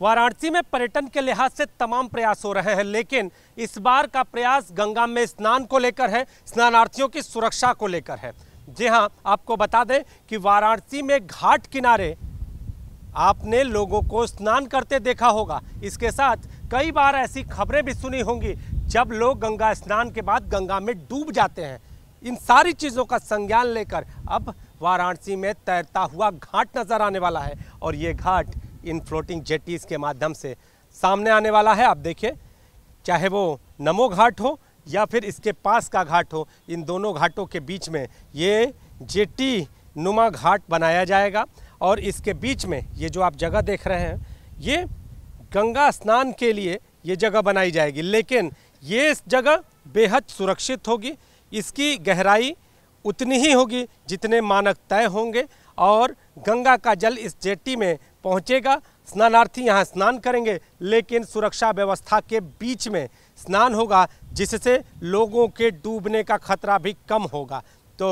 वाराणसी में पर्यटन के लिहाज से तमाम प्रयास हो रहे हैं लेकिन इस बार का प्रयास गंगा में स्नान को लेकर है स्नानार्थियों की सुरक्षा को लेकर है जी हाँ आपको बता दें कि वाराणसी में घाट किनारे आपने लोगों को स्नान करते देखा होगा इसके साथ कई बार ऐसी खबरें भी सुनी होंगी जब लोग गंगा स्नान के बाद गंगा में डूब जाते हैं इन सारी चीज़ों का संज्ञान लेकर अब वाराणसी में तैरता हुआ घाट नजर आने वाला है और ये घाट इन फ्लोटिंग जेटीज़ के माध्यम से सामने आने वाला है आप देखिए चाहे वो नमो घाट हो या फिर इसके पास का घाट हो इन दोनों घाटों के बीच में ये जेटी नुमा घाट बनाया जाएगा और इसके बीच में ये जो आप जगह देख रहे हैं ये गंगा स्नान के लिए ये जगह बनाई जाएगी लेकिन ये जगह बेहद सुरक्षित होगी इसकी गहराई उतनी ही होगी जितने मानक तय होंगे और गंगा का जल इस जेटी में पहुंचेगा स्नानार्थी यहाँ स्नान करेंगे लेकिन सुरक्षा व्यवस्था के बीच में स्नान होगा जिससे लोगों के डूबने का खतरा भी कम होगा तो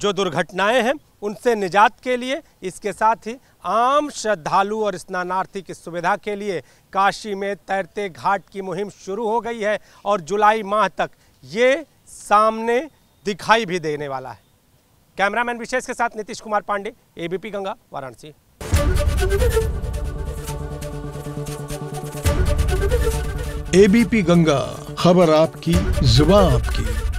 जो दुर्घटनाएं हैं उनसे निजात के लिए इसके साथ ही आम श्रद्धालु और स्नानार्थी की सुविधा के लिए काशी में तैरते घाट की मुहिम शुरू हो गई है और जुलाई माह तक ये सामने दिखाई भी देने वाला है कैमरामैन विशेष के साथ नीतीश कुमार पांडे एबीपी गंगा वाराणसी एबीपी गंगा खबर आपकी जुबा आपकी